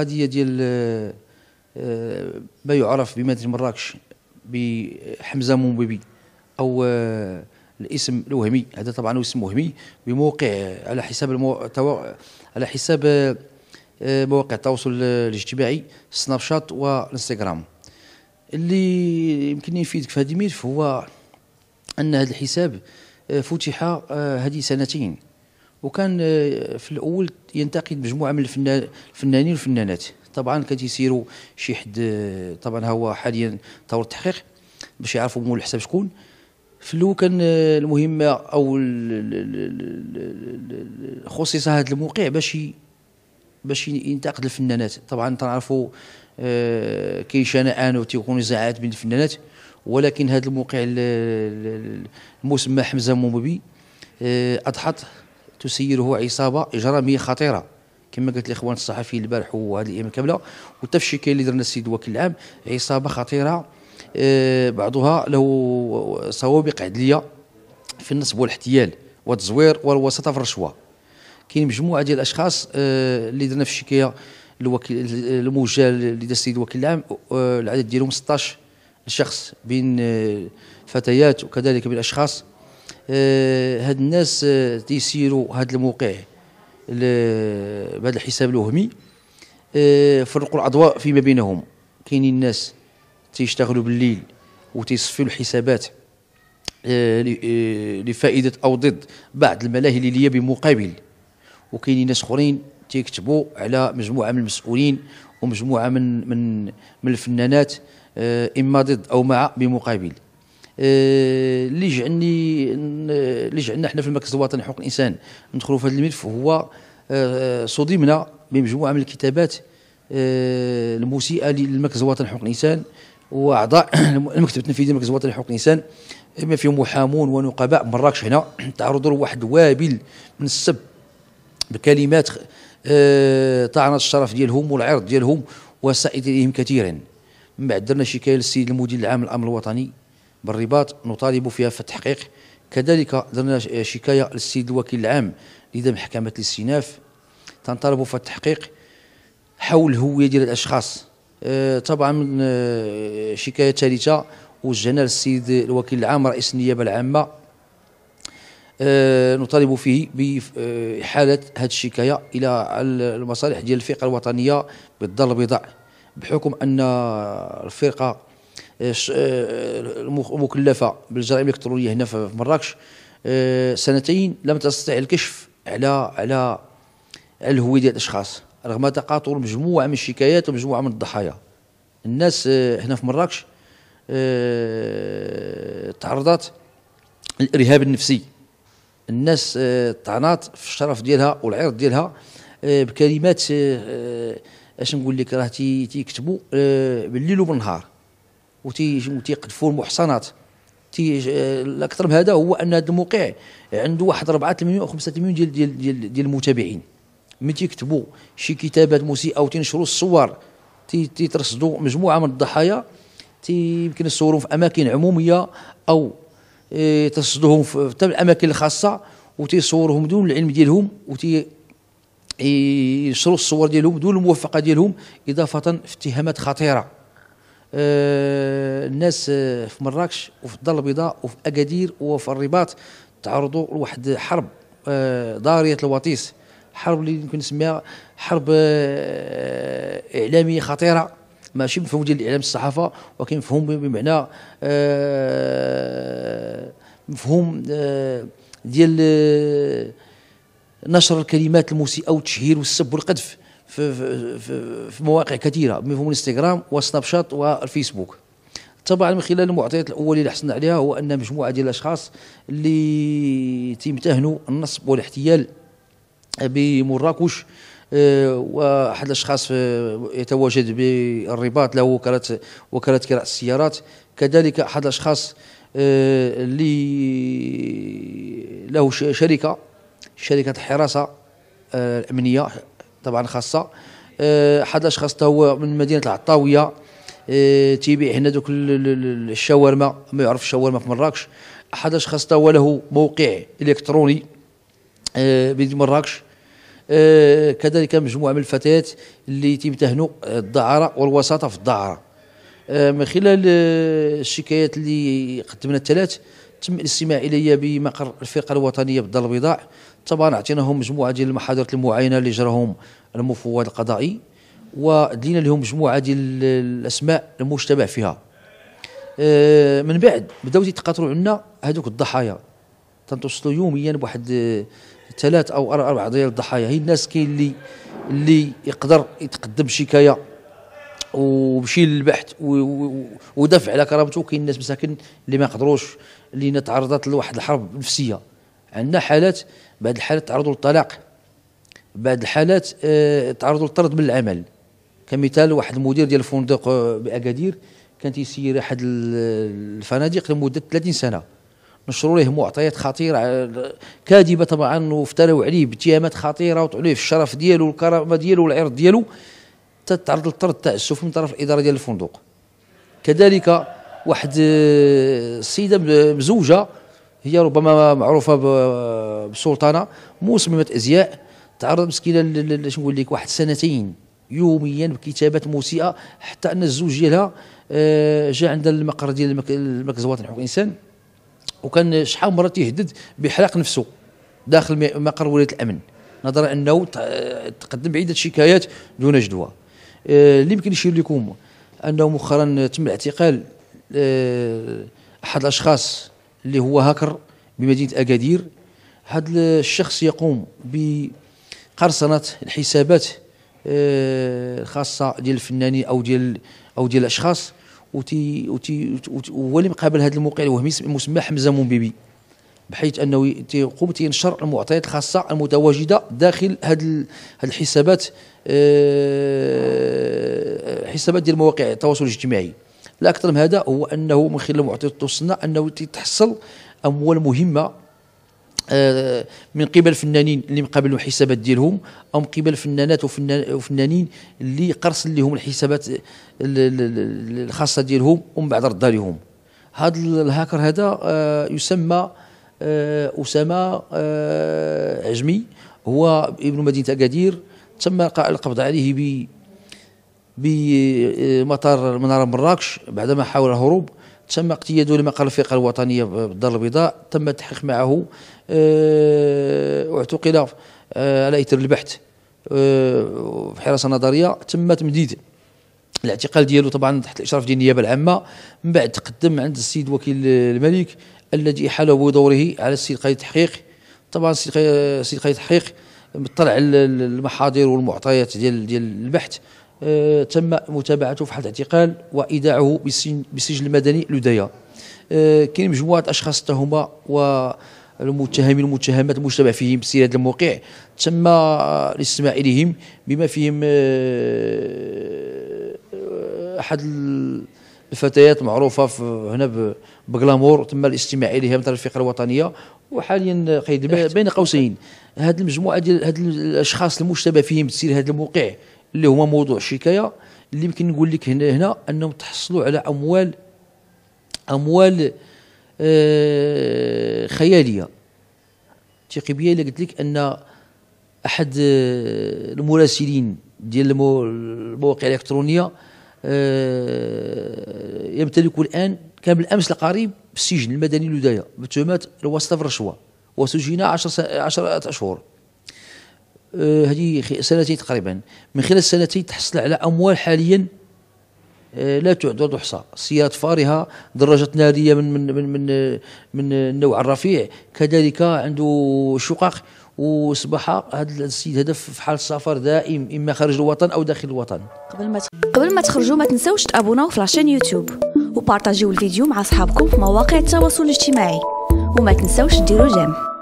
القضيه ديال آه، آه، ما يعرف بمدينه مراكش بحمزه مومبيبي او آه، الاسم الوهمي هذا طبعا هو اسم وهمي بموقع على حساب المو... تو... على حساب مواقع التواصل الاجتماعي سناب شات والانستغرام اللي يمكن يفيدك في هذه الملف هو ان هذا الحساب فتح هذه سنتين وكان آه، في الاول ينتقد مجموعه من الفنانين والفنانات طبعا كان تيسيروا شي حد آه، طبعا هو حاليا طور التحقيق باش يعرفوا مول الحساب شكون في الاول كان آه، المهمه او خصص هذا الموقع باش باش ينتقد الفنانات طبعا تنعرفوا كاين شنآن وتيكون نزاعات بين الفنانات ولكن هذا الموقع المسمى حمزه مومبي اضحط اضحت تسيره عصابه اجراميه خطيره كما قلت الاخوان الصحفيين البارح وهذه الايام كامله وحتى في الشكايه اللي درنا السيد وكيل العام عصابه خطيره آه، بعضها له سوابق عدليه في النصب والاحتيال والتزوير والوساطه في الرشوه كاين مجموعه ديال الاشخاص آه، اللي درنا في الشكايه الوكيل الموجه اللي دار السيد الوكيل العام آه، العدد ديالهم 16 شخص بين فتيات وكذلك بين اشخاص آه، هاد الناس آه، تيسيروا هاد الموقع بهذا الحساب الوهمي آه، فرقوا الاضواء فيما بينهم كاينين الناس تيشتغلوا بالليل وتيصفيوا الحسابات لفائده او ضد بعض الملاهي الليليه بمقابل وكاينين ناس اخرين تيكتبوا على مجموعه من المسؤولين ومجموعه من من من الفنانات اما ضد او مع بمقابل آه، اللي جعلني اللي جعلنا حنا في المركز الوطني لحقوق الانسان ندخلوا في هذا الملف هو آه، صدمنا بمجموعه من الكتابات آه، المسيئه للمركز الوطني لحقوق الانسان واعضاء المكتب التنفيذي للمركز الوطني لحقوق الانسان بما فيهم محامون ونقباء مراكش هنا تعرضوا لواحد وابل من السب بكلمات طعنت الشرف ديالهم والعرض ديالهم وسائد اليهم كثيرا من بعد درنا شكايه للسيد المدير العام للامن الوطني بالرباط نطالب فيها في التحقيق كذلك درنا شكاية للسيد الوكيل العام لدى محكمة الاستئناف تنطلب في التحقيق حول الهوية ديال الأشخاص أه طبعا من أه شكاية ثالثة وجهنا للسيد الوكيل العام رئيس النيابة العامة أه نطالب فيه بإحالة هذه الشكاية إلى المصالح ديال الفرقة الوطنية بالدار البيضاء بحكم أن الفرقة آه، المكلفه بالجرائم الالكترونيه هنا في مراكش آه، سنتين لم تستطع الكشف على على الهويه ديال الاشخاص رغم تقاطر مجموعه من الشكايات ومجموعه من الضحايا الناس آه، هنا في مراكش تعرضت للارهاب النفسي الناس طعنات في الشرف ديالها والعرض ديالها بكلمات اش نقول لك راه تيكتبوا بالليل وبالنهار وتيقذفوا المحصنات تي آه، الاكثر من هذا هو ان هذا الموقع عنده واحد 4 مليون او 5 مليون ديال ديال ديال, ديال المتابعين ملي تيكتبوا شي كتابات مسيئه وتنشروا الصور تيترصدوا مجموعه من الضحايا يمكن يصوروا في اماكن عموميه او آه، ترصدوهم في حتى الاماكن الخاصه وتيصوروهم دون العلم ديالهم وتي ينشروا الصور ديالهم دون الموافقه ديالهم اضافه في اتهامات خطيره آه، الناس آه، في مراكش وفي الدار البيضاء وفي اكادير وفي الرباط تعرضوا لواحد حرب ضاريه آه، الوطيس حرب اللي يمكن نسميها حرب اعلاميه خطيره ماشي مفهوم ديال الاعلام الصحافه ولكن مفهوم بمعنى مفهوم ديال نشر الكلمات المسيئه والتشهير والسب والقذف في, في, في مواقع كثيره منهم الانستغرام وسناب شات والفيسبوك طبعا من خلال المعطيات الاوليه اللي حصلنا عليها هو ان مجموعه ديال الاشخاص اللي تيمتهنوا النصب والاحتيال بمراكش آه، واحد الاشخاص يتواجد بالرباط له وكاله وكاله كراء السيارات كذلك احد الاشخاص آه، اللي له شركه شركه الحراسه آه، الامنيه طبعا خاصه آه، حد الاشخاص حتى هو من مدينه العطاويه آه، تيبيع هنا دوك الشاورما ما يعرف الشاورما في مراكش احد الاشخاص هو له موقع الكتروني آه، بيد مراكش كذلك مجموعه من الفتيات اللي تيمتهنوا الدعاره والوساطه في الدعاره من خلال الشكايات اللي قدمنا الثلاث تم الاستماع الي بمقر الفرقه الوطنيه بالدار البيضاء طبعا اعطيناهم مجموعه ديال المحاضرات المعاينه اللي جراهم المفوض القضائي ودينا لهم مجموعه ديال الاسماء المشتبه فيها آه، من بعد بداو يتقاطروا عنا هذوك الضحايا تنتوصلوا يوميا بواحد آه، ثلاث او اربع ديال الضحايا هي الناس كاين اللي اللي يقدر يتقدم شكايه ومشي للبحث ودافع على كرامته وكاين الناس مساكن اللي ما يقدروش اللي تعرضت لواحد الحرب نفسيه عندنا حالات بعض الحالات تعرضوا آه، للطلاق بعض الحالات تعرضوا للطرد من العمل كمثال واحد المدير ديال الفندق آه، باكادير كان تيسير احد الفنادق لمده 30 سنه نشروا ليه معطيات خطيره آه، كاذبه طبعا وافتروا عليه باتهامات خطيره وطعنوا ليه في الشرف ديالو والكرامه ديالو والعرض ديالو تتعرض للطرد التاسف من طرف الاداره ديال الفندق كذلك واحد السيده مزوجه هي ربما معروفه بسلطانه مسممه ازياء تعرض مسكينه شنو نقول لك واحد سنتين يوميا بكتابات مسيئه حتى ان الزوج ديالها آه، جاء عند المقر ديال المركز الوطني لحقوق الانسان وكان شحال مره تيهدد بحلاق نفسه داخل مقر ولايه الامن نظرا انه تقدم عده شكايات دون جدوى آه، اللي يمكن يشير لكم انه مؤخرا تم اعتقال آه، احد الاشخاص اللي هو هاكر بمدينة أكادير هذا الشخص يقوم بقرصنة الحسابات آه، الخاصة ديال الفنانين أو ديال أو ديال الأشخاص وتي وتي هو اللي مقابل هذا الموقع الوهمي مسمى حمزة مومبيبي بحيث انه تيقوم تنشر المعطيات الخاصه المتواجده داخل هاد الحسابات آه، حسابات ديال مواقع التواصل الاجتماعي لا اكثر من هذا هو انه من خلال معطيات توصلنا انه تتحصل اموال مهمه آه، من قبل فنانين اللي مقابلوا الحسابات ديالهم او من قبل فنانات وفنانين اللي قرصن لهم الحسابات الخاصه ديالهم ومن بعد ردها لهم هذا الهاكر هذا آه، يسمى آه، اسامه عجمي هو ابن مدينه اكادير تم القبض عليه ب بمطار مناره مراكش بعدما حاول الهروب تم اقتياده لما قال الفرقه الوطنيه بالدار البيضاء تم التحقيق معه واعتقل آه، على آه، اثر البحث آه، في حراسه نظريه تم تمديد الاعتقال ديالو طبعا تحت الاشراف ديال النيابه العامه من بعد تقدم عند السيد وكيل الملك الذي احاله بدوره على السيد قائد التحقيق طبعا السيد قائد التحقيق مطلع على المحاضر والمعطيات ديال ديال البحث أه، تم متابعته في حالة اعتقال وإيداعه بالسجن المدني لديا أه، كاين مجموعة أشخاص تهما و المتهمين والمتهمات المشتبه فيهم بسير هذا الموقع تم الاستماع اليهم بما فيهم أه، احد الفتيات معروفه هنا بغلامور تم الاستماع اليها من طرف الفقره الوطنيه وحاليا قيد البحث بين قوسين هذه المجموعه ديال هاد الاشخاص المشتبه فيهم بتسيير هذا الموقع اللي هما موضوع شكايه اللي يمكن نقول لك هنا هنا انهم تحصلوا على اموال اموال آه، خياليه تيقي بيا الا قلت لك ان احد آه، المراسلين ديال المواقع الالكترونيه آه، يمتلك الان كان بالامس القريب بالسجن المدني لدايا بتهمات الواسطه في الرشوه وسجن 10 10 اشهر آه، هذه سنتين تقريبا من خلال سنتين تحصل على اموال حاليا آه، لا تعد ولا تحصى سيارات فارهه دراجات ناريه من من من من, من النوع الرفيع كذلك عنده شقق وصبح هذا السيد هذا في حال السفر دائم اما خارج الوطن او داخل الوطن قبل ما قبل ما تخرجوا ما تنساوش تابوناو في لاشين يوتيوب وبارطاجيو الفيديو مع اصحابكم في مواقع التواصل الاجتماعي وما تنساوش ديروا جيم